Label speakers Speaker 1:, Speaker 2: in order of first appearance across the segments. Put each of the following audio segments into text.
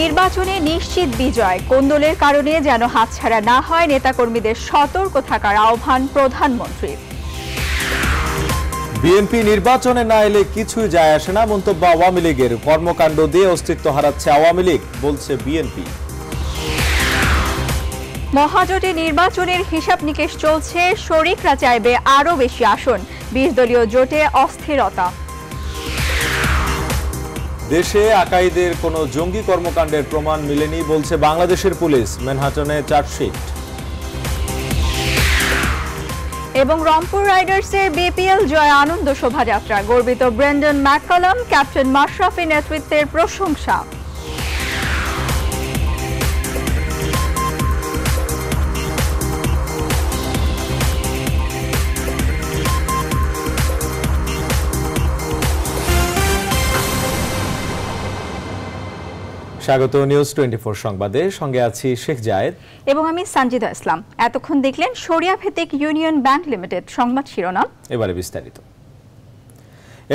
Speaker 1: নির্বাচনে নিশ্চিত বিজয় কোন্দলের কারণে যেন হাতছাড়া না হয় নেতাকর্মীদের সতর্ক থাকার আহ্বান প্রধানমন্ত্রীর
Speaker 2: বিএনপি নির্বাচনে না এলে কিছুই যায় আসে না মন্তব্য আওয়ামী লীগের কর্মকাণ্ড দিয়ে অস্তিত্ব হারাচ্ছে আওয়ামী লীগ বলছে বিএনপি
Speaker 1: মহাজোটে নির্বাচনের হিসাব নিকেশ চলছে শরিকরা চাইবে আরও বেশি আসন বিশ দলীয় জোটে অস্থিরতা
Speaker 2: দেশে আকাইদের কোনো জঙ্গি কর্মকাণ্ডের প্রমাণ মিলেনি বলছে বাংলাদেশের পুলিশ ম্যানহাটনে চার্জশিট
Speaker 1: এবং রংপুর রাইডার্সের বিপিএল জয় আনন্দ শোভাযাত্রা গর্বিত ব্রেন্ডন ম্যাককালাম ক্যাপ্টেন মাশরাফি নেতৃত্বের প্রশংসা
Speaker 2: স্বাগত নিউজ টোয়েন্টি ফোর সংবাদে সঙ্গে আছি শেখ জায়েদ
Speaker 1: এবং আমি সানজিদা ইসলাম এতক্ষণ দেখলেন সরিয়া ভিত্তিক ইউনিয়ন ব্যাংক লিমিটেড সংবাদ শিরোনাম
Speaker 2: এবারে বিস্তারিত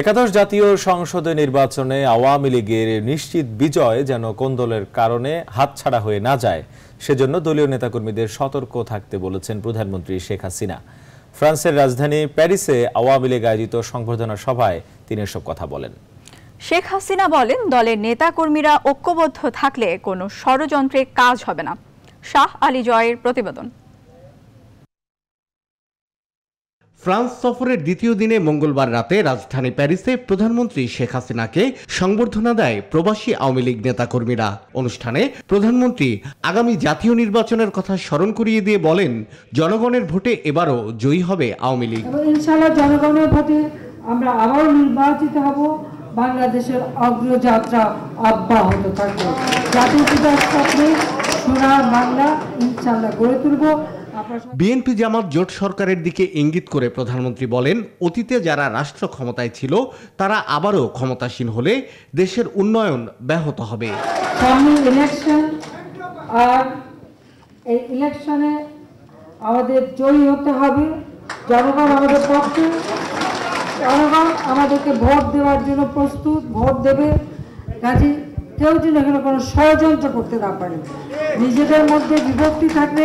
Speaker 2: একাদশ জাতীয় সংসদে নির্বাচনে আওয়ামী লীগের নিশ্চিত বিজয় যেন কোন্দলের দলের কারণে হাতছাড়া হয়ে না যায় সেজন্য দলীয় নেতাকর্মীদের সতর্ক থাকতে বলেছেন প্রধানমন্ত্রী শেখ হাসিনা ফ্রান্সের রাজধানী প্যারিসে আওয়ামী লীগ আয়োজিত সংবর্ধনা সভায় তিনি এসব কথা বলেন
Speaker 1: শেখ হাসিনা বলেন দলের নেতাকর্মীরা ঐক্যবদ্ধ থাকলে কোনো ষড়যন্ত্রে কাজ হবে না শাহ আলী জয়ের প্রতিবেদন
Speaker 3: ফ্রান্স সফরের দ্বিতীয় দিনে মঙ্গলবার রাতে রাজধানী প্যারিসে প্রধানমন্ত্রী শেখ হাসিনাকে সংবর্ধনা দেয় প্রবাসী আওয়ামী লীগ নেতাকর্মীরা অনুষ্ঠানে প্রধানমন্ত্রী আগামী জাতীয় নির্বাচনের কথা স্মরণ করিয়ে দিয়ে বলেন জনগণের ভোটে এবারও জয়ী হবে আওয়ামী লীগ
Speaker 4: জনগণের ভোটে আমরা আবারও নির্বাচিত হব
Speaker 5: বাংলাদেশের অগ্রযাত্রা অব্যাহত থাকবে জাতির পিতার স্বপ্নে
Speaker 1: সোনার বাংলা ইনশাল্লাহ গড়ে তুলব
Speaker 3: বিএনপি জামাত জোট সরকারের দিকে ইঙ্গিত করে প্রধানমন্ত্রী বলেন অতীতে যারা রাষ্ট্র ক্ষমতায় ছিল তারা আবারও ক্ষমতাসীন হলে দেশের উন্নয়ন ব্যাহত হবে
Speaker 1: আর এই ইলেকশনে আমাদের জয়ী হতে হবে
Speaker 6: জনগণ আমাদের পক্ষে জনগণ আমাদেরকে ভোট দেওয়ার জন্য প্রস্তুত ভোট দেবে কাজে কেউ যেন এখানে কোনো ষড়যন্ত্র করতে না পারে
Speaker 3: নিজেদের মধ্যে বিভক্তি থাকলে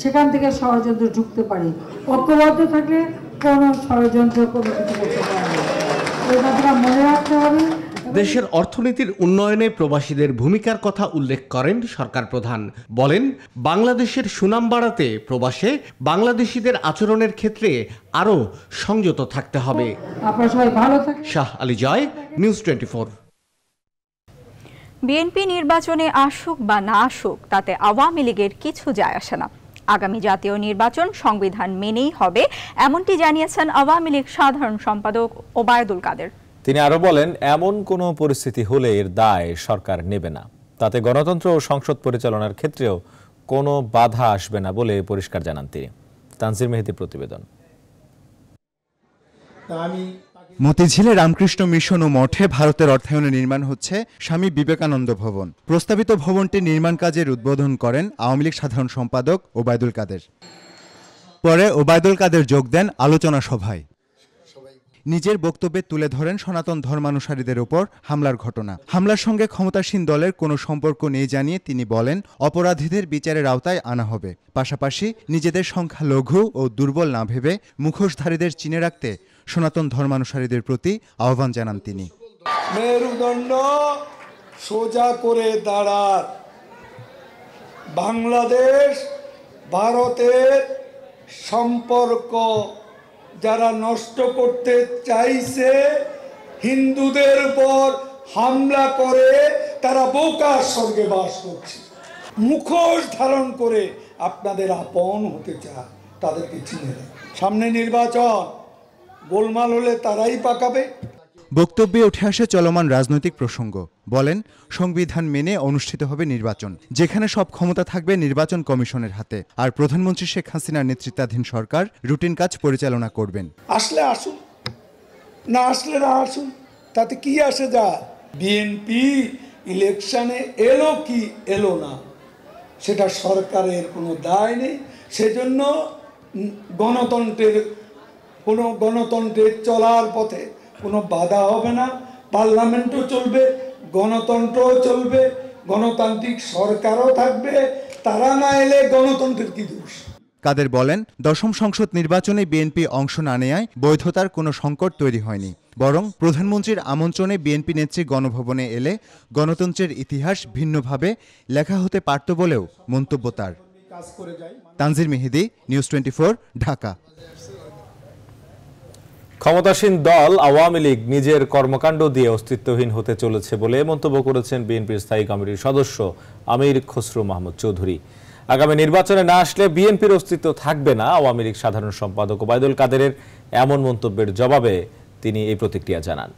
Speaker 3: সেখান থেকে ষড়যন্ত্র ঢুকতে পারে ঐক্যবদ্ধ থাকলে কোনো ষড়যন্ত্র কোনো কিছু করতে পারে এটা মনে রাখতে হবে দেশের অর্থনীতির উন্নয়নে প্রবাসীদের ভূমিকার কথা উল্লেখ করেন সরকার প্রধান বলেন বাংলাদেশের সুনাম বাড়াতে প্রবাসে বাংলাদেশিদের আচরণের ক্ষেত্রে আরও সংযত থাকতে হবে Shah Ali Joy news twenty
Speaker 1: BNP নির্বাচনে আসুক বা না আসুক তাতে আওয়ামী লীগের কিছু যায় আসে না আগামী জাতীয় নির্বাচন সংবিধান মেনেই হবে এমনটি জানিয়েছেন আওয়ামী লীগ সাধারণ সম্পাদক ওবায়দুল কাদের
Speaker 2: তিনি আরো বলেন এমন কোন পরিস্থিতি হলে এর দায় সরকার নেবে না তাতে গণতন্ত্র ও সংসদ পরিচালনার ক্ষেত্রেও কোনো বাধা আসবে না বলে পরিষ্কার জানান তিনি তানসির মেহেদি প্রতিবেদন
Speaker 7: মতিঝিলে রামকৃষ্ণ মিশন ও মঠে ভারতের অর্থায়নে নির্মাণ হচ্ছে স্বামী বিবেকানন্দ ভবন প্রস্তাবিত ভবনটি নির্মাণ কাজের উদ্বোধন করেন আওয়ামী লীগ সাধারণ সম্পাদক ওবায়দুল কাদের পরে ওবায়দুল কাদের যোগ দেন আলোচনা সভায় নিজের বক্তব্যে তুলে ধরেন সনাতন ধর্মানুসারীদের ওপর হামলার ঘটনা হামলার সঙ্গে ক্ষমতাসীন দলের কোনো সম্পর্ক নেই জানিয়ে তিনি বলেন অপরাধীদের বিচারের আওতায় আনা হবে পাশাপাশি নিজেদের সংখ্যা লঘু ও দুর্বল না ভেবে মুখোশধারীদের চিনে রাখতে সনাতন ধর্মানুসারীদের প্রতি আহ্বান জানান তিনি
Speaker 8: মেরুদণ্ড সোজা করে দাঁড়ার বাংলাদেশ ভারতের সম্পর্ক যারা নষ্ট করতে চাইছে হিন্দুদের উপর হামলা করে তারা বোকার স্বর্গে বাস করছে মুখোশ ধারণ করে আপনাদের আপন হতে চায় তাদেরকে চিনে সামনে নির্বাচন গোলমাল হলে তারাই পাকাবে
Speaker 7: বক্তব্যে উঠে আসে চলমান রাজনৈতিক প্রসঙ্গ বলেন সংবিধান মেনে অনুষ্ঠিত হবে নির্বাচন যেখানে সব ক্ষমতা থাকবে নির্বাচন কমিশনের হাতে আর প্রধানমন্ত্রী শেখ হাসিনার নেতৃত্বাধীন সরকার রুটিন কাজ পরিচালনা করবেন
Speaker 8: আসলে আসুন না আসলে না আসুন তাতে কি আসে যা বিএনপি ইলেকশনে এলো কি এলো না সেটা সরকারের কোনো দায় নেই সেজন্য গণতন্ত্রের কোনো গণতন্ত্রের চলার পথে কোনো বাধা হবে না পার্লামেন্টও চলবে গণতন্ত্রও চলবে গণতান্ত্রিক সরকারও থাকবে তারা না এলে গণতন্ত্রের কি দোষ
Speaker 7: কাদের বলেন দশম সংসদ নির্বাচনে বিএনপি অংশ না নেয় বৈধতার কোনো সংকট তৈরি হয়নি বরং প্রধানমন্ত্রীর আমন্ত্রণে বিএনপি নেত্রী গণভবনে এলে গণতন্ত্রের ইতিহাস ভিন্নভাবে লেখা হতে পারত বলেও মন্তব্য তার তানজির মেহেদি নিউজ টোয়েন্টি ঢাকা
Speaker 2: ক্ষমতাসীন দল আওয়ামী লীগ নিজের কর্মকাণ্ড দিয়ে অস্তিত্বহীন হতে চলেছে বলে মন্তব্য করেছেন বিএনপির স্থায়ী কমিটির সদস্য আমির খসরু মাহমুদ চৌধুরী আগামী নির্বাচনে না আসলে বিএনপির অস্তিত্ব থাকবে না আওয়ামী লীগ সাধারণ সম্পাদক ওবায়দুল কাদেরের এমন মন্তব্যের জবাবে তিনি এই প্রতিক্রিয়া জানান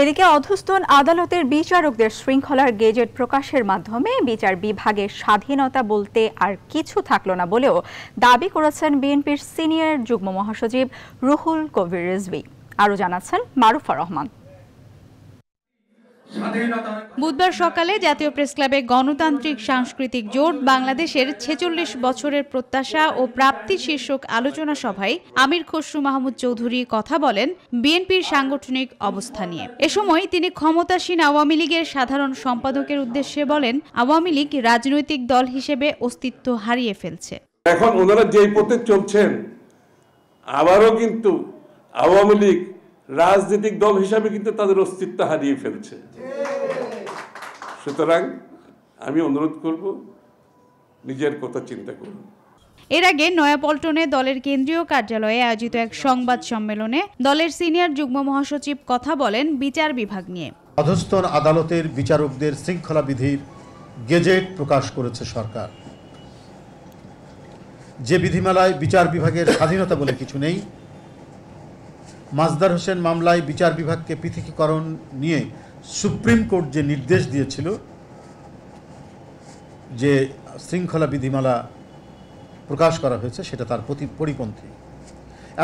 Speaker 1: এদিকে অধস্তন আদালতের বিচারকদের শৃঙ্খলার গেজেট প্রকাশের মাধ্যমে বিচার বিভাগের স্বাধীনতা বলতে আর কিছু থাকলো না বলেও দাবি করেছেন বিএনপির সিনিয়র যুগ্ম মহাসচিব রুহুল কবির রিজভি আরও জানাচ্ছেন মারুফা রহমান
Speaker 6: বুধবার সকালে জাতীয় প্রেস ক্লাবে গণতান্ত্রিক সাংস্কৃতিক জোট বাংলাদেশের ছেচল্লিশ বছরের প্রত্যাশা ও প্রাপ্তি শীর্ষক আলোচনা সভায় আমির খসরু মাহমুদ চৌধুরী কথা বলেন বিএনপির সাংগঠনিক অবস্থা নিয়ে এ সময় তিনি ক্ষমতাসীন আওয়ামী লীগের সাধারণ সম্পাদকের উদ্দেশ্যে বলেন আওয়ামী লীগ রাজনৈতিক দল হিসেবে অস্তিত্ব হারিয়ে ফেলছে
Speaker 8: এখন ওনারা যে পথে চলছেন আবারও কিন্তু আওয়ামী লীগ রাজনৈতিক দল হিসাবে কিন্তু তাদের অস্তিত্ব হারিয়ে ফেলছে সুতরাং আমি অনুরোধ করব নিজের কথা চিন্তা করুন
Speaker 6: এর আগে নয়াপল্টনে দলের কেন্দ্রীয় কার্যালয়ে আয়োজিত এক সংবাদ সম্মেলনে দলের সিনিয়র যুগ্ম মহাসচিব কথা বলেন বিচার বিভাগ নিয়ে
Speaker 2: অধস্তন আদালতের বিচারকদের শৃঙ্খলা বিধির গেজেট প্রকাশ করেছে সরকার যে বিধিমালায় বিচার বিভাগের স্বাধীনতা বলে কিছু নেই মাজদার হোসেন মামলায় বিচার বিভাগকে পৃথকীকরণ নিয়ে সুপ্রিম কোর্ট যে নির্দেশ দিয়েছিল যে শৃঙ্খলা বিধিমালা প্রকাশ করা হয়েছে সেটা তার প্রতি পরিপন্থী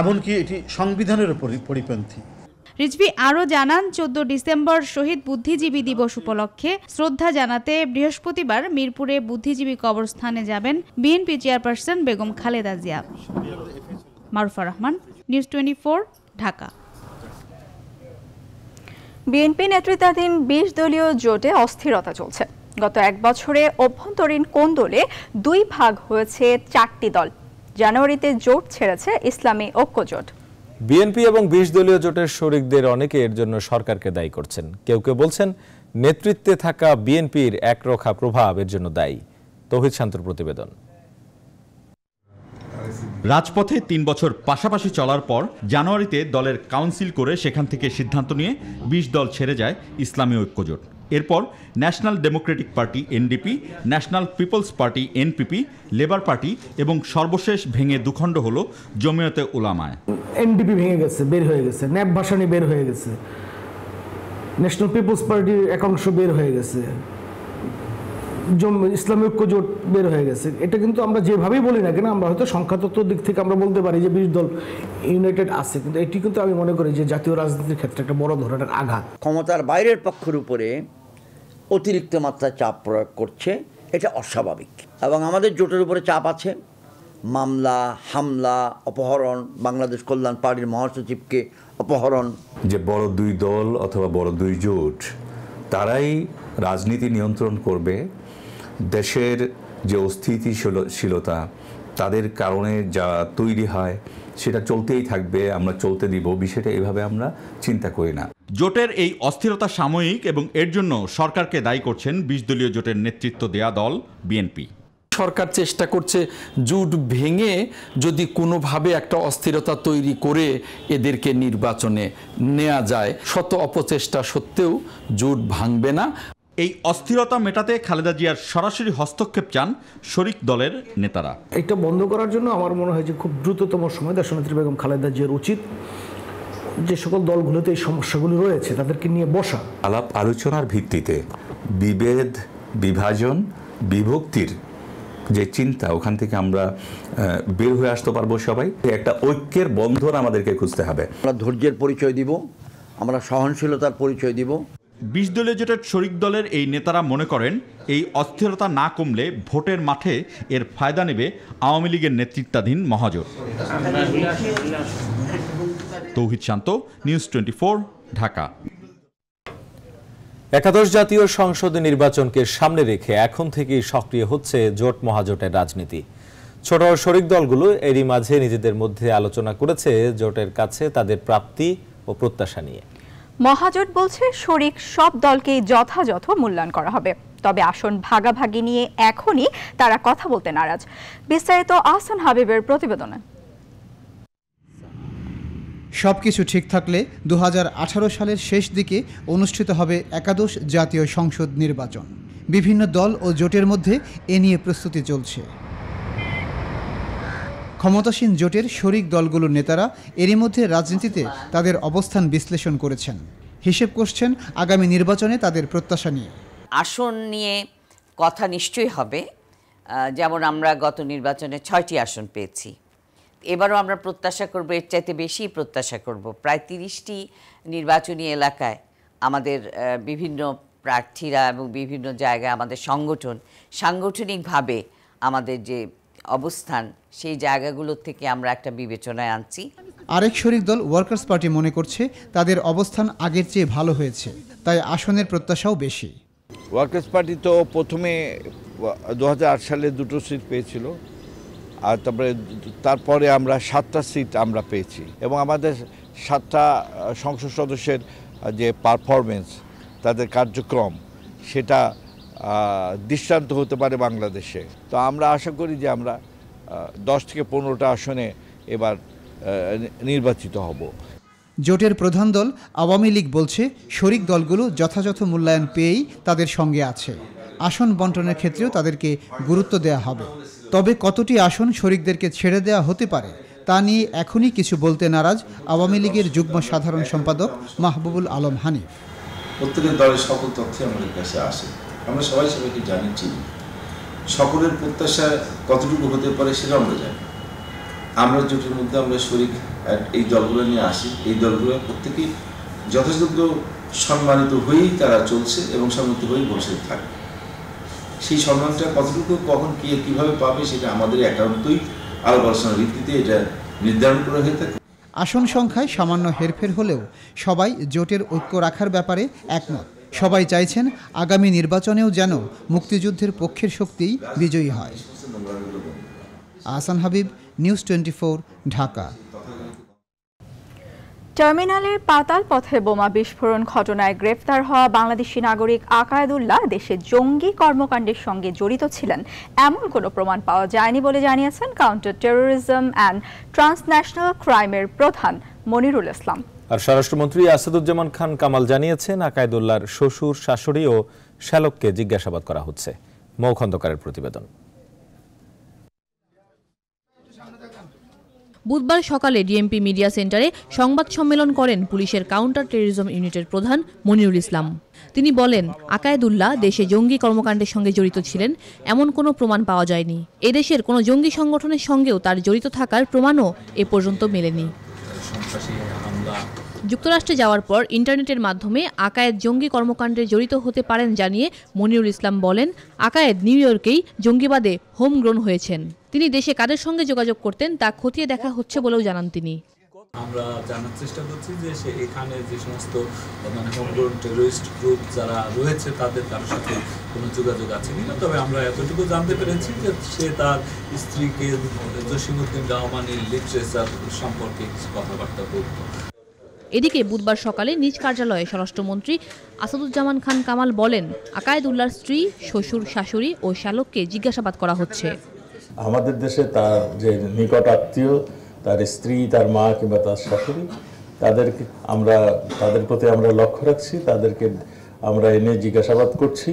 Speaker 2: এমনকি এটি সংবিধানের পরিপন্থী
Speaker 6: রিজভি আরও জানান চোদ্দ ডিসেম্বর শহীদ বুদ্ধিজীবী দিবস উপলক্ষে শ্রদ্ধা জানাতে বৃহস্পতিবার মিরপুরে বুদ্ধিজীবী কবরস্থানে যাবেন BNP chairperson Begum Khaleda Zia Marufa Rahman news twenty Dhaka BNP
Speaker 1: নেতৃত্বাধীন বিশ দলীয় জোটে অস্থিরতা চলছে গত এক বছরে অভ্যন্তরীণ কোন্দলে দুই ভাগ হয়েছে চারটি দল জানুয়ারিতে জোট ছেড়েছে ইসলামী ঐক্য
Speaker 2: জোট বিএনপি এবং বিশ দলীয় জোটের শরিকদের অনেকে এর জন্য সরকারকে দায়ী করছেন কেউ কেউ বলছেন নেতৃত্বে থাকা বিএনপির একরখা প্রভাব এর জন্য দায়ী তহিদ শান্তর প্রতিবেদন রাজপথে তিন বছর পাশাপাশি চলার পর জানুয়ারিতে দলের কাউন্সিল করে সেখান থেকে সিদ্ধান্ত নিয়ে বিশ দল ছেড়ে যায় ইসলামী ঐক্যজোট এরপর national democratic party NDP national people's party NPP labour party এবং সর্বশেষ ভেঙে দুখণ্ড হলো জমিয়তে ওলামায়
Speaker 3: এনডিপি ভেঙে গেছে বের হয়ে গেছে ন্যাপ ভাসানি বের হয়ে গেছে ন্যাশনাল পিপলস পার্টির একাংশ বের হয়ে গেছে ইসলামিক জোট বের হয়ে গেছে এটা কিন্তু আমরা যেভাবেই বলি না কেন আমরা হয়তো সংখ্যাতত্ত্ব দিক থেকে আমরা বলতে পারি যে বিশ দল ইউনাইটেড আছে কিন্তু এটি কিন্তু আমি মনে করি যে জাতীয় রাজনীতির ক্ষেত্রে একটা বড় ধরনের আঘাত ক্ষমতার বাইরের পক্ষের উপরে অতিরিক্ত মাত্রা চাপ প্রয়োগ করছে এটা অস্বাভাবিক
Speaker 9: এবং আমাদের জোটের উপরে চাপ আছে মামলা হামলা অপহরণ বাংলাদেশ কল্যাণ পার্টির মহাসচিবকে অপহরণ
Speaker 2: যে বড় দুই দল অথবা বড় দুই জোট তারাই রাজনীতি নিয়ন্ত্রণ করবে দেশের যে অস্থিতিশীলতা তাদের কারণে যা তৈরি হয় সেটা চলতেই থাকবে আমরা চলতে দিব বিষয়টা এভাবে আমরা চিন্তা করি না জোটের এই অস্থিরতা সাময়িক এবং এর জন্য সরকারকে দায়ী করছেন বিশ দলীয় জোটের নেতৃত্ব দেয়া দল বিএনপি সরকার চেষ্টা করছে জুট ভেঙে যদি কোনোভাবে একটা অস্থিরতা তৈরি
Speaker 8: করে এদেরকে নির্বাচনে নেওয়া যায় শত অপচেষ্টা সত্ত্বেও
Speaker 2: জুট ভাঙবে না এই অস্থিরতা মেটাতে খালেদা জিয়ার সরাসরি হস্তক্ষেপ চান শরিক দলের নেতারা
Speaker 3: এটা বন্ধ করার জন্য আমার মনে হয় যে খুব দ্রুততম সময় দেশনেত্রী বেগম খালেদা জিয়ার উচিত যে সকল দলগুলোতে এই সমস্যাগুলো রয়েছে তাদেরকে নিয়ে বসা
Speaker 2: আলাপ আলোচনার ভিত্তিতে বিভেদ বিভাজন বিভক্তির যে চিন্তা ওখান থেকে আমরা বের হয়ে আসতে পারবো সবাই একটা ঐক্যের বন্ধন আমাদেরকে খুঁজতে হবে আমরা ধৈর্যের পরিচয় দিব আমরা সহনশীলতার পরিচয় দিব বিশ দলীয় জোটের শরিক দলের এই নেতারা মনে করেন এই অস্থিরতা না কমলে ভোটের মাঠে এর ফায়দা নেবে আওয়ামী লীগের নেতৃত্বাধীন মহাজোট তৌহিদ শান্ত নিউজ টোয়েন্টি ঢাকা একাদশ জাতীয় সংসদ নির্বাচনকে সামনে রেখে এখন থেকেই সক্রিয় হচ্ছে জোট মহাজোটের রাজনীতি ছোট শরিক দলগুলো এরই মাঝে নিজেদের মধ্যে আলোচনা করেছে জোটের কাছে তাদের প্রাপ্তি ও প্রত্যাশা নিয়ে
Speaker 1: মহাজোট বলছে শরিক সব দলকে যথাযথ মূল্যায়ন করা হবে তবে আসন ভাগাভাগি নিয়ে এখনই তারা কথা বলতে নারাজ বিস্তারিত আহসান হাবিবের প্রতিবেদনে
Speaker 9: সব কিছু ঠিক থাকলে দু সালের শেষ দিকে অনুষ্ঠিত হবে একাদশ জাতীয় সংসদ নির্বাচন বিভিন্ন দল ও জোটের মধ্যে এ নিয়ে প্রস্তুতি চলছে ক্ষমতাসীন জোটের শরিক দলগুলোর নেতারা এরই মধ্যে রাজনীতিতে তাদের অবস্থান বিশ্লেষণ করেছেন হিসেব করছেন আগামী নির্বাচনে তাদের প্রত্যাশা নিয়ে
Speaker 6: আসন নিয়ে কথা নিশ্চয়ই হবে যেমন আমরা গত নির্বাচনে ছয়টি আসন পেয়েছি এবারও আমরা প্রত্যাশা করব এর চাইতে বেশি প্রত্যাশা করব প্রায় তিরিশটি নির্বাচনী এলাকায় আমাদের বিভিন্ন প্রার্থীরা এবং বিভিন্ন জায়গায় আমাদের সংগঠন সাংগঠনিকভাবে আমাদের যে অবস্থান সেই জায়গাগুলোর থেকে আমরা একটা বিবেচনায় আনছি
Speaker 9: আরেক শরিক দল ওয়ার্কার্স পার্টি মনে করছে তাদের অবস্থান আগের চেয়ে ভালো হয়েছে তাই আসনের প্রত্যাশাও বেশি
Speaker 3: ওয়ার্কার্স পার্টি তো প্রথমে দু সালে দুটো সিট পেয়েছিল আর তারপরে তারপরে আমরা সাতটা সিট আমরা পেয়েছি এবং আমাদের সাতটা সংসদ সদস্যের যে পারফরমেন্স তাদের কার্যক্রম সেটা দৃষ্টান্ত হতে পারে বাংলাদেশে তো আমরা আশা করি যে আমরা দশ থেকে পনেরোটা আসনে এবার নির্বাচিত হব
Speaker 9: জোটের প্রধান দল আওয়ামী লীগ বলছে শরিক দলগুলো যথাযথ মূল্যায়ন পেয়েই তাদের সঙ্গে আছে আসন বন্টনের ক্ষেত্রেও তাদেরকে গুরুত্ব দেয়া হবে তবে কতটি আসন শরিকদেরকে ছেড়ে দেয়া হতে পারে তা নিয়ে এখনই কিছু বলতে নারাজ আওয়ামী লীগের যুগ্ম সাধারণ সম্পাদক মাহবুবুল আলম হানিফ
Speaker 2: প্রত্যেকের দলের সকল তথ্য আমাদের কাছে আসে আমরা সবাই সবাইকে জানি চিনি সকলের প্রত্যাশা কতটুকু হতে পারে সেটা আমরা জানি আমরা জোটের মধ্যে আমরা শরিক এই দলগুলো নিয়ে আসি এই দলগুলো প্রত্যেকেই যথাযথ সম্মানিত হয়েই তারা চলছে এবং সম্মানিত হয়েই বসে থাকে সেই সম্মানটা কতটুকু কখন কি কীভাবে পাবে সেটা আমাদের একান্তই আলাপ আলোচনার ভিত্তিতে এটা নির্ধারণ করা হয়ে থাকে
Speaker 9: আসন সংখ্যায় সামান্য হেরফের হলেও সবাই জোটের ঐক্য রাখার ব্যাপারে একমত সবাই চাইছেন আগামী নির্বাচনেও যেন মুক্তিযুদ্ধের পক্ষের শক্তিই বিজয়ী হয় আহসান হাবিব নিউজ টোয়েন্টি ঢাকা
Speaker 1: টার্মিনালের পাতাল পথে বোমা বিস্ফোরণ ঘটনায় গ্রেফতার হওয়া বাংলাদেশি নাগরিক আকায়দুল্লাহ দেশে জঙ্গি কর্মকাণ্ডের সঙ্গে জড়িত ছিলেন এমন কোনো প্রমাণ পাওয়া যায়নি বলে জানিয়েছেন কাউন্টার টেরোরিজম অ্যান্ড ট্রান্সন্যাশনাল ক্রাইমের প্রধান মনিরুল ইসলাম
Speaker 2: আর স্বরাষ্ট্রমন্ত্রী আসাদুজ্জামান খান কামাল জানিয়েছেন আকায়দুল্লার শ্বশুর শাশুড়ি ও শ্যালককে জিজ্ঞাসাবাদ করা হচ্ছে মৌ খন্দকারের প্রতিবেদন
Speaker 5: বুধবার সকালে ডিএমপি মিডিয়া সেন্টারে সংবাদ সম্মেলন করেন পুলিশের কাউন্টার টেরিজম ইউনিটের প্রধান মনিরুল ইসলাম তিনি বলেন আকায়দুল্লাহ দেশে জঙ্গি কর্মকাণ্ডের সঙ্গে জড়িত ছিলেন এমন কোনো প্রমাণ পাওয়া যায়নি এদেশের কোনো জঙ্গি সংগঠনের সঙ্গেও তার জড়িত থাকার প্রমাণও এ পর্যন্ত মেলেনি যুক্তরাষ্ট্রে যাওয়ার পর ইন্টারনেটের মাধ্যমে আকায়েদ জঙ্গি কর্মকাণ্ডে জড়িত হতে পারেন জানিয়ে মনিরুল ইসলাম বলেন আকায়েদ নিউ ইয়র্কেই জঙ্গিবাদে হোমগ্রোন হয়েছেন তিনি দেশে কাদের সঙ্গে যোগাযোগ করতেন তা খতিয়ে দেখা হচ্ছে বলেও জানান তিনি
Speaker 2: আমরা জানার চেষ্টা করছি যে সে এখানে যে সমস্ত মানে হোমগ্রোন টেরোরিস্ট গ্রুপ যারা রয়েছে তাদের তার সাথে কোনো যোগাযোগ আছে কিনা তবে আমরা এতটুকু জানতে পেরেছি যে সে তার স্ত্রীকে জসিমুদ্দিন রাহমানের লিটারেচার সম্পর্কে কিছু
Speaker 5: কথাবার্তা বলত এদিকে বুধবার সকালে নিজ কার্যালয়ে স্বরাষ্ট্রমন্ত্রী আসাদুজ্জামান খান কামাল বলেন আকায়দুল্লার স্ত্রী শ্বশুর শাশুড়ি ও শ্যালককে জিজ্ঞাসাবাদ করা হচ্ছে
Speaker 2: আমাদের দেশে তার যে নিকট আত্মীয় তার স্ত্রী তার মা কিংবা তার শাশুড়ি তাদেরকে আমরা তাদের প্রতি আমরা লক্ষ্য রাখছি তাদেরকে আমরা এনে জিজ্ঞাসাবাদ করছি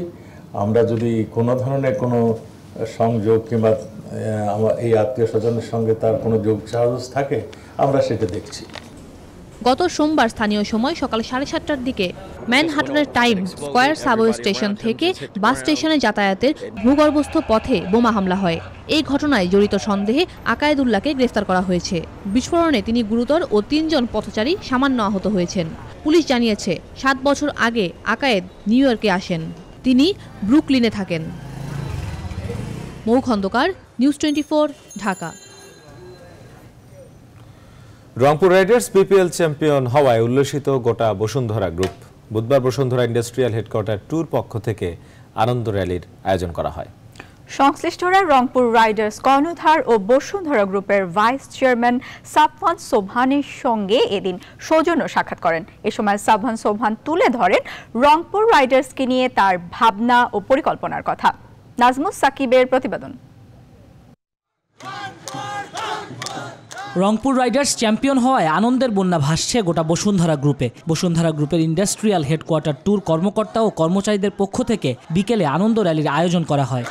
Speaker 2: আমরা যদি কোনো ধরনের কোনো সংযোগ কিংবা এই আত্মীয় স্বজনের সঙ্গে তার কোনো যোগ সাহস থাকে আমরা সেটা দেখছি
Speaker 5: গত সোমবার স্থানীয় সময় সকাল সাড়ে সাতটার দিকে ম্যানহাটনের টাইম স্কোয়ার সাবওয়ে স্টেশন থেকে বাস স্টেশনে যাতায়াতের ভূগর্ভস্থ পথে বোমা হামলা হয় এই ঘটনায় জড়িত সন্দেহে আকায়েদুল্লাহকে গ্রেফতার করা হয়েছে বিস্ফোরণে তিনি গুরুতর ও তিনজন পথচারী সামান্য আহত হয়েছেন পুলিশ জানিয়েছে সাত বছর আগে আকায়েদ নিউ ইয়র্কে আসেন তিনি ব্রুকলিনে থাকেন Mou Khandakar news twenty Dhaka
Speaker 2: Rangpur riders BPL champion হওয়ায় উল্লসিত গোটা বসুন্ধরা গ্রুপ বুধবার বসুন্ধরা ইন্ডাস্ট্রিয়াল হেডকোয়ার্টার ট্যুর পক্ষ থেকে আনন্দ র্যালির আয়োজন করা হয়
Speaker 1: সংশ্লিষ্টরা রংপুর রাইডার্স কর্ণধার ও বসুন্ধরা গ্রুপের ভাইস চেয়ারম্যান সাবওয়ান সোভানের সঙ্গে এদিন সৌজন্য সাক্ষাৎ করেন এ সময় সাবওয়ান সোভান তুলে ধরেন রংপুর রাইডার্সকে নিয়ে তার ভাবনা ও পরিকল্পনার কথা নাজমুস সাকিবের প্রতিবেদন
Speaker 4: রংপুর রাইডার্স চ্যাম্পিয়ন হওয়ায় আনন্দের বন্যা ভাসছে গোটা বসুন্ধরা গ্রুপে বসুন্ধরা গ্রুপের ইন্ডাস্ট্রিয়াল হেডকোয়ার্টার ট্যুর কর্মকর্তা ও কর্মচারীদের পক্ষ থেকে বিকেলে আনন্দ র্যালির আয়োজন করা হয়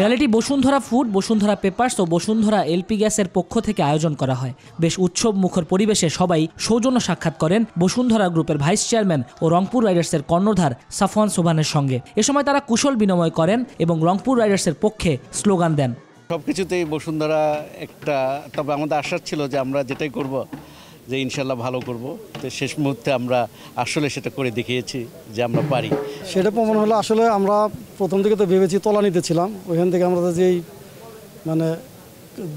Speaker 4: র্যালিটি বসুন্ধরা ফুড বসুন্ধরা পেপার্স ও বসুন্ধরা এলপি গ্যাসের পক্ষ থেকে আয়োজন করা হয় বেশ উৎসব মুখর পরিবেশে সবাই সৌজন্য সাক্ষাৎ করেন বসুন্ধরা গ্রুপের ভাইস চেয়ারম্যান ও রংপুর রাইডার্সের কর্ণধার সাফওয়ান সোভানের সঙ্গে এ সময় তারা কুশল বিনিময় করেন এবং রংপুর রাইডার্সের পক্ষে স্লোগান দেন
Speaker 3: সব কিছুতেই বসুন্ধরা একটা তবে আমাদের আশা ছিল যে আমরা যেটাই করব যে ইনশাল্লাহ ভালো করব তো শেষ মুহূর্তে আমরা আসলে সেটা করে দেখিয়েছি যে আমরা পারি
Speaker 8: সেটা প্রমাণ হলো আসলে আমরা প্রথম থেকে তো ভেবেছি তলানিতে ছিলাম ওইখান থেকে আমরা যেই মানে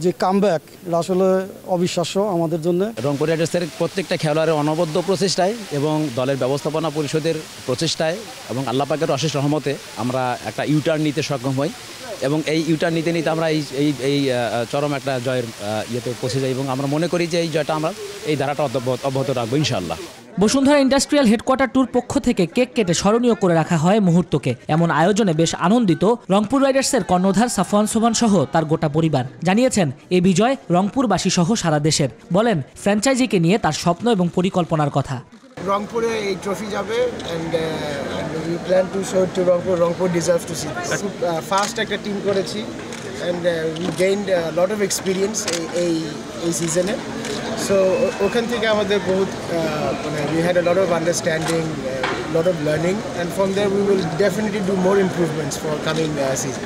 Speaker 8: যে কামব্যাক এটা আসলে অবিশ্বাস্য আমাদের জন্য
Speaker 9: রংপুর রাইডার্সের প্রত্যেকটা খেলোয়াড়ের অনবদ্য প্রচেষ্টায় এবং দলের ব্যবস্থাপনা পরিষদের প্রচেষ্টায় এবং আল্লাপাকের অশেষ রহমতে আমরা একটা ইউটার্ন নিতে সক্ষম হই এবং এই ইউটার্ন নিতে নিতে আমরা এই এই এই চরম একটা জয়ের ইয়েতে পৌঁছে যাই এবং আমরা মনে করি যে এই জয়টা আমরা এই ধারাটা অব্যাহত রাখবো ইনশাআল্লাহ
Speaker 4: বসুন্ধরা ইন্ডাস্ট্রিয়াল হেডকোয়ার্টার ট্যুর পক্ষ থেকে কেক কেটে স্মরণীয় করে রাখা হয় মুহূর্তকে এমন আয়োজনে বেশ আনন্দিত রংপুর রাইডার্সের কর্ণধার সাফওয়ান সোহান সহ তার গোটা পরিবার জানিয়েছেন এ বিজয় রংপুরবাসী সহ সারা দেশের বলেন ফ্র্যাঞ্চাইজিকে নিয়ে তার স্বপ্ন এবং পরিকল্পনার কথা
Speaker 9: রংপুরে এই ট্রফি যাবে and we plan to show to Rangpur Rangpur deserve to see খুব ফার্স্ট একটা টিম করেছি and we gained lot of experience এই এই সিজনে সো ওখান থেকে আমাদের বহুত মানে we had a lot of understanding lot of learning and from there we will definitely do more improvements for coming season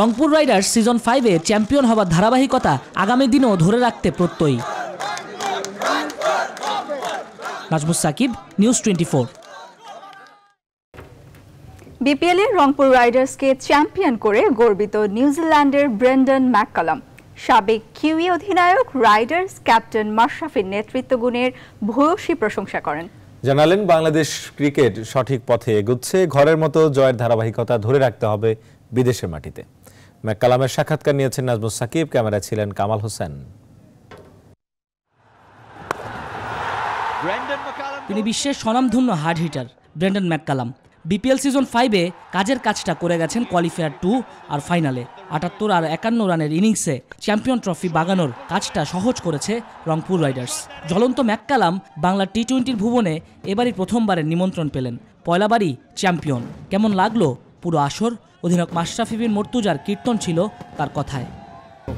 Speaker 4: Rangpur riders season ফাইভে চ্যাম্পিয়ন হবার ধারাবাহিকতা আগামী দিনেও ধরে রাখতে প্রত্যয়ী Nazmus Shakib news twenty
Speaker 1: BPL এ রংপুর রাইডার্সকে চ্যাম্পিয়ন করে গর্বিত নিউজিল্যান্ডের ব্রেন্ডন ম্যাককালাম সাবেক কিউই অধিনায়ক রাইডার্স ক্যাপ্টেন মাশরাফির নেতৃত্ব গুণের ভূয়সী প্রশংসা করেন
Speaker 2: জানালেন বাংলাদেশ ক্রিকেট সঠিক পথে এগুচ্ছে ঘরের মতো জয়ের ধারাবাহিকতা ধরে রাখতে হবে বিদেশের মাটিতে ম্যাককালামের সাক্ষাৎকার নিয়েছেন নাজমুস সাকিব ক্যামেরা ছিলেন কামাল হোসেন
Speaker 4: তিনি বিশ্বের স্বনামধন্য hard hitter Brendon McCullum BPL season ফাইভে কাজের কাজটা করে গেছেন কোয়ালিফায়ার টু আর ফাইনালে আটাত্তর আর একান্ন রানের ইনিংসে চ্যাম্পিয়ন ট্রফি বাগানোর কাজটা সহজ করেছে রংপুর রাইডার্স জ্বলন্ত ম্যাককালাম বাংলার টি টোয়েন্টির ভুবনে এবারই প্রথমবারের নিমন্ত্রণ পেলেন পয়লাবারই চ্যাম্পিয়ন কেমন লাগলো পুরো আসর অধিনায়ক মাশরাফি বিন মর্তুজার কীর্তন ছিল তার কথায়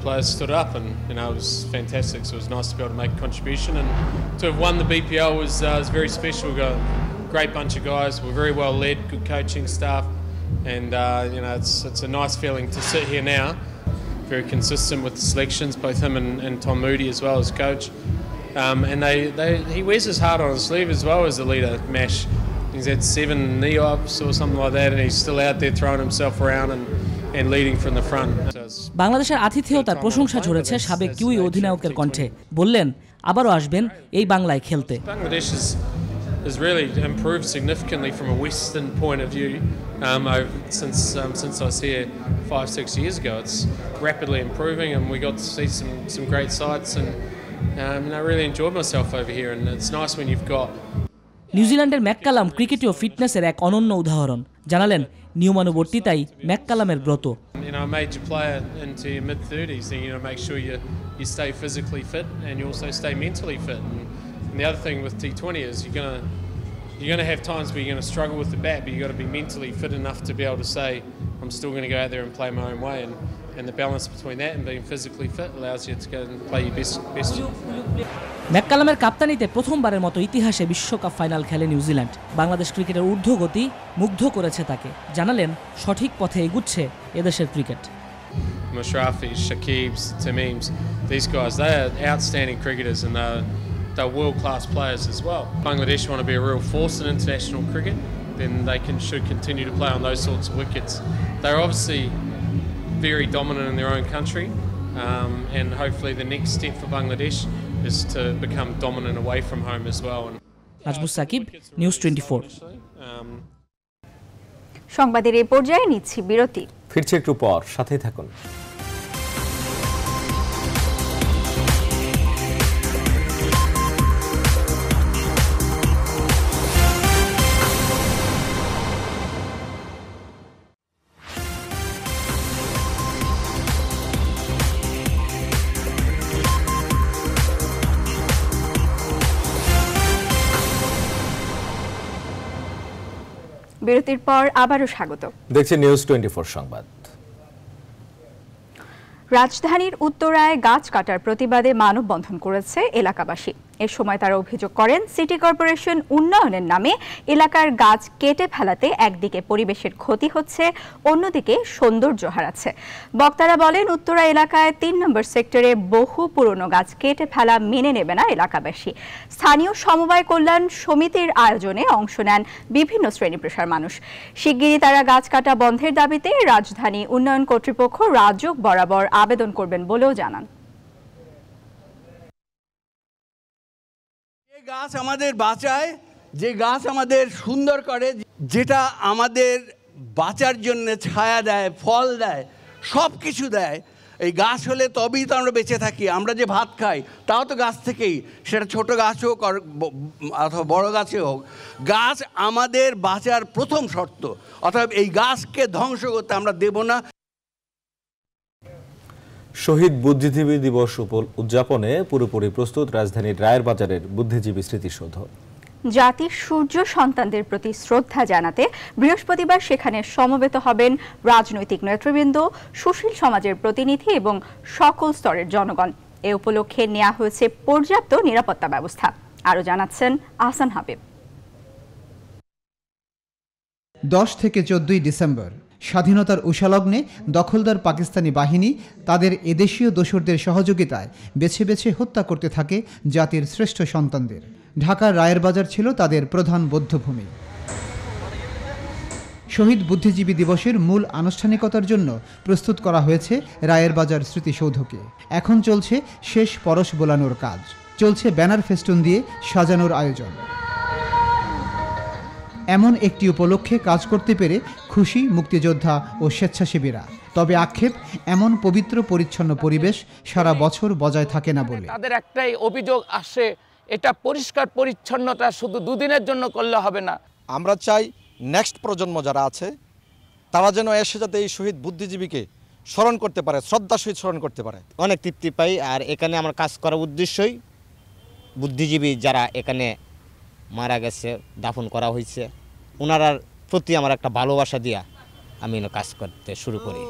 Speaker 10: Players stood up, and you know it was fantastic. So it was nice to be able to make a contribution, and to have won the BPL was uh, was very special. Going great bunch of guys. We're very well led, good coaching staff, and uh, you know it's it's a nice feeling to sit here now. Very consistent with the selections, both him and, and Tom Moody as well as coach. Um, and they, they he wears his heart on his sleeve as well as the leader, Mash. He's had seven knee ops or something like that, and he's still out there throwing himself around and
Speaker 4: বাংলাদেশের আতিথেয়তার প্রশংসা ঝরেছে সাবেক kiwi অধিনায়কের কণ্ঠে বললেন আবারও আসবেন এই বাংলায় খেলতে
Speaker 10: has really improved significantly from a Western point of view um, over, since um, since I was here five six years ago. It's rapidly improving, and we got to see some some great sights, and, um, and I really enjoyed myself over here. And it's nice when you've got
Speaker 4: নিউজিল্যান্ডের McCullum ক্রিকেটীয় ফিটনেসের এক অনন্য উদাহরণ জানালেন নিয়মানুবর্তিতাই er broto.
Speaker 10: you know, a major player into your mid 30s, and you know, make sure you, you stay physically fit and you also stay mentally fit. And And the other thing with T20 is you're gonna you're gonna have times where you're gonna struggle with the bat, but you have got to be mentally fit enough to be able to say, I'm still gonna go out there and play my own way. And and the balance between that and being physically fit allows you to go and play your best best.
Speaker 4: ম্যাককালামের কাপ্তানিতে প্রথমবারের মতো ইতিহাসে বিশ্বকাপ final খেলে New Zealand Bangladesh ক্রিকেটের ঊর্ধ্বগতি মুগ্ধ করেছে তাকে জানালেন সঠিক পথে এগুচ্ছে এদেশের cricket
Speaker 10: Mashrafis, Shakibs, Tamim's, these guys, they are outstanding cricketers and they're they're world class players as well. Bangladesh want to be a real force in international cricket, then they can should continue to play on those sorts of wickets. They're obviously very dominant in their own country, um, and hopefully the next step for Bangladesh is to become dominant away from home as well.
Speaker 4: Najmul Saqib, News 24. Um,
Speaker 1: সংবাদের এই পর্যায়ে নিচ্ছি বিরতি
Speaker 2: ফিরছে একটু পর সাথেই থাকুন
Speaker 1: বিরতির পর আবারও স্বাগত
Speaker 2: দেখছি নিউজ টোয়েন্টি সংবাদ
Speaker 1: রাজধানীর উত্তরায় গাছ কাটার প্রতিবাদে মানববন্ধন করেছে এলাকাবাসী এ সময় তারা অভিযোগ করেন সিটি কর্পোরেশন উন্নয়নের নামে এলাকার গাছ কেটে ফেলাতে একদিকে পরিবেশের ক্ষতি হচ্ছে অন্যদিকে সৌন্দর্য হারাচ্ছে বক্তারা বলেন উত্তরা এলাকায় তিন নম্বর সেক্টরে বহু পুরনো গাছ কেটে ফেলা মেনে নেবে না এলাকাবাসী স্থানীয় সমবায় কল্যাণ সমিতির আয়োজনে অংশ নেন বিভিন্ন শ্রেণী পেশার মানুষ শিগগিরই তারা গাছ কাটা বন্ধের দাবিতে রাজধানী উন্নয়ন কর্তৃপক্ষ রাজ্য বরাবর আবেদন করবেন বলেও জানান
Speaker 8: গাছ আমাদের বাঁচায় যে গাছ আমাদের সুন্দর করে যেটা আমাদের বাঁচার জন্য ছায়া দেয় ফল দেয় সব কিছু দেয় এই গাছ হলে তবেই তো আমরা বেঁচে থাকি আমরা যে ভাত খাই তাও তো গাছ থেকেই সেটা ছোট গাছ হোক আর অথবা বড় গাছে হোক গাছ আমাদের বাঁচার প্রথম শর্ত অর্থাৎ এই গাছকে ধ্বংস করতে আমরা দেব না
Speaker 2: শহীদ বুদ্ধিজীবী দিবস উদযাপনে পুরোপুরি প্রস্তুত রাজধানীর রায়ের বাজারের বুদ্ধিজীবী স্মৃতিসৌধ
Speaker 1: জাতির সূর্য সন্তানদের প্রতি শ্রদ্ধা জানাতে বৃহস্পতিবার সেখানে সমবেত হবেন রাজনৈতিক নেতৃবৃন্দ সুশীল সমাজের প্রতিনিধি এবং সকল স্তরের জনগণ এ উপলক্ষে নেওয়া হয়েছে পর্যাপ্ত নিরাপত্তা ব্যবস্থা আরও জানাচ্ছেন আহসান হাবিব
Speaker 9: দশ থেকে চোদ্দই ডিসেম্বর স্বাধীনতার উষালগ্নে দখলদার পাকিস্তানি বাহিনী তাদের এদেশীয় দোসরদের সহযোগিতায় বেছে বেছে হত্যা করতে থাকে জাতির শ্রেষ্ঠ সন্তানদের ঢাকার রায়ের বাজার ছিল তাদের প্রধান বৌদ্ধভূমি শহীদ বুদ্ধিজীবী দিবসের মূল আনুষ্ঠানিকতার জন্য প্রস্তুত করা হয়েছে রায়ের বাজার স্মৃতিসৌধকে এখন চলছে শেষ পরশ বোলানোর কাজ চলছে ব্যানার ফেস্টুন দিয়ে সাজানোর আয়োজন এমন একটি উপলক্ষে কাজ করতে পেরে খুশি মুক্তিযোদ্ধা ও স্বেচ্ছাসেবীরা তবে আক্ষেপ এমন পবিত্র পরিচ্ছন্ন পরিবেশ সারা বছর বজায় থাকে না বলে
Speaker 3: তাদের একটাই অভিযোগ আসে এটা পরিষ্কার পরিচ্ছন্নতা শুধু দুদিনের জন্য করলে হবে না আমরা চাই নেক্সট প্রজন্ম যারা আছে তারা যেন এসে যাতে এই শহীদ বুদ্ধিজীবীকে স্মরণ করতে পারে শ্রদ্ধা সহিত স্মরণ করতে পারে অনেক তৃপ্তি পাই আর এখানে আমার কাজ করার উদ্দেশ্যই বুদ্ধিজীবী যারা এখানে মারা গেছে দাফন করা হয়েছে ওনারার প্রতি আমার একটা ভালোবাসা দিয়া আমি কাজ করতে শুরু করি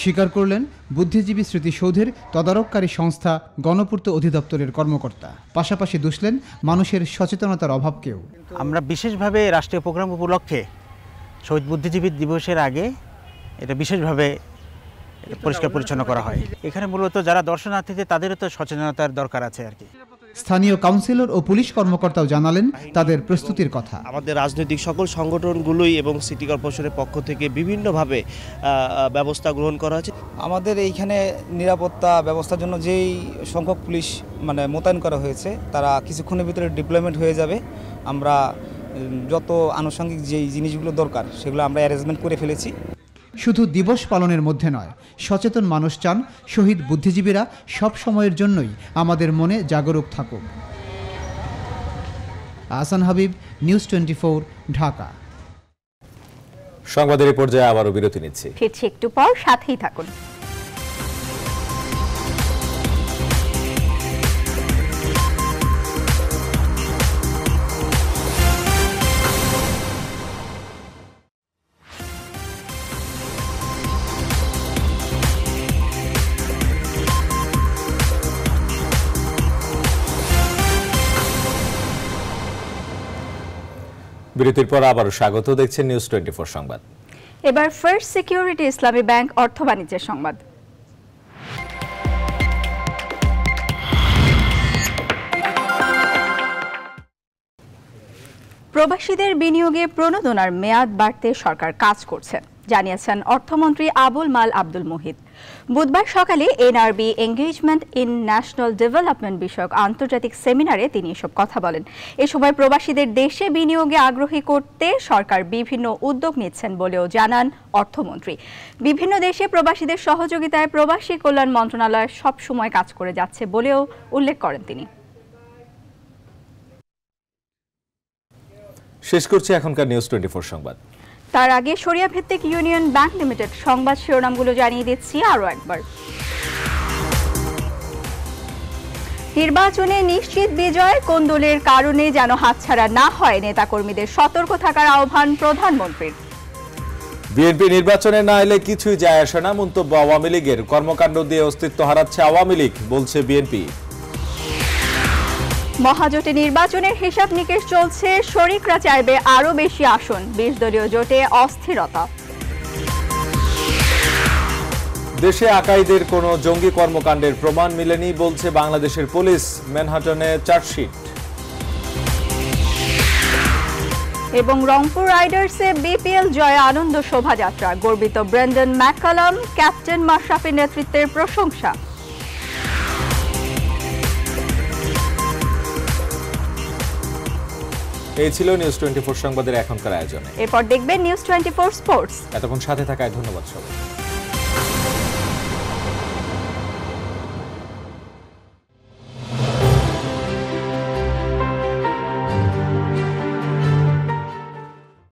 Speaker 9: স্বীকার করলেন বুদ্ধিজীবী স্মৃতিসৌধের তদারককারী সংস্থা গণপূর্ত অধিদপ্তরের কর্মকর্তা পাশাপাশি দুষলেন মানুষের সচেতনতার অভাবকেও আমরা বিশেষভাবে রাষ্ট্রীয় প্রোগ্রাম উপলক্ষে শহীদ বুদ্ধিজীবী দিবসের আগে এটা বিশেষভাবে পরিষ্কার পরিচ্ছন্ন করা হয় এখানে মূলত যারা দর্শনার্থীদের তাদেরও তো সচেতনতার দরকার আছে আর কি স্থানীয় কাউন্সিলর ও পুলিশ কর্মকর্তাও জানালেন তাদের প্রস্তুতির কথা আমাদের রাজনৈতিক সকল সংগঠনগুলোই এবং সিটি কর্পোরেশনের পক্ষ থেকে বিভিন্নভাবে ব্যবস্থা গ্রহণ করা হয়েছে আমাদের এইখানে নিরাপত্তা ব্যবস্থার জন্য যেই সংখ্যক পুলিশ মানে মোতায়েন করা হয়েছে তারা কিছুক্ষণের ভিতরে ডিপ্লয়মেন্ট হয়ে যাবে আমরা যত আনুষঙ্গিক যেই জিনিসগুলো দরকার সেগুলো আমরা অ্যারেঞ্জমেন্ট করে ফেলেছি শুধু দিবস পালনের মধ্যে নয় সচেতন মানুষ চান শহীদ বুদ্ধিজীবীরা সব সময়ের জন্যই আমাদের মনে জাগরুক থাকুক Ahsan Habib news twenty four Dhaka
Speaker 2: সংবাদের পর্যায়ে আবারও বিরতি নিচ্ছি
Speaker 1: ফিরছি একটু পর সাথেই থাকুন
Speaker 2: বিরতির পর আবারও স্বাগত দেখছেন নিউজ টোয়েন্টি সংবাদ
Speaker 1: এবার ফার্স্ট সিকিউরিটি ইসলামী ব্যাংক অর্থ বাণিজ্যের সংবাদ প্রবাসীদের বিনিয়োগে প্রণোদনার মেয়াদ বাড়তে সরকার কাজ করছে জানিয়েছেন অর্থমন্ত্রী আবুল মাল আব্দুল মুহিত বুধবার সকালে NRB engagement in national development বিষয়ক আন্তর্জাতিক সেমিনারে তিনি এসব কথা বলেন এ সময় প্রবাসীদের দেশে বিনিয়োগে আগ্রহী করতে সরকার বিভিন্ন উদ্যোগ নিচ্ছেন বলেও জানান অর্থমন্ত্রী বিভিন্ন দেশে প্রবাসীদের সহযোগিতায় প্রবাসী কল্যাণ মন্ত্রণালয় সবসময় কাজ করে যাচ্ছে বলেও উল্লেখ করেন তিনি
Speaker 2: শেষ করছি এখনকার নিউজ টোয়েন্টি সংবাদ
Speaker 1: তার আগে সরিয়া ভিত্তিক ইউনিয়ন ব্যাংক লিমিটেড সংবাদ শিরোনামগুলো জানিয়ে দিচ্ছি আরও একবার নির্বাচনে নিশ্চিত বিজয় কোন দলের কারণে যেন হাতছাড়া না হয় নেতাকর্মীদের সতর্ক থাকার আহ্বান প্রধানমন্ত্রীর
Speaker 2: বিএনপি নির্বাচনে না এলে কিছুই যায় আসে না মন্তব্য আওয়ামী লীগের কর্মকাণ্ড দিয়ে অস্তিত্ব হারাচ্ছে আওয়ামী লীগ বলছে বিএনপি
Speaker 1: মহাজোটে নির্বাচনের হিসাব নিকেশ চলছে শরিকরা চাইবে আরও বেশি আসন বিশ দলীয় জোটে অস্থিরতা
Speaker 2: দেশে আকাইদের কোনো জঙ্গি কর্মকাণ্ডের প্রমাণ মিলেনি বলছে বাংলাদেশের পুলিশ ম্যানহাটনে চার্জশিট
Speaker 1: এবং রংপুর রাইডার্সে বিপিএল জয় আনন্দ শোভাযাত্রা গর্বিত ব্রেন্ডন ম্যাকালাম ক্যাপ্টেন মাশরাফির নেতৃত্বের প্রশংসা
Speaker 2: এই ছিল নিউজ টোয়েন্টি ফোর সংবাদের এখনকার আয়োজনে
Speaker 1: এরপর দেখবেন নিউজ টোয়েন্টি ফোর স্পোর্টস
Speaker 2: এতক্ষণ সাথে থাকায় ধন্যবাদ সবাই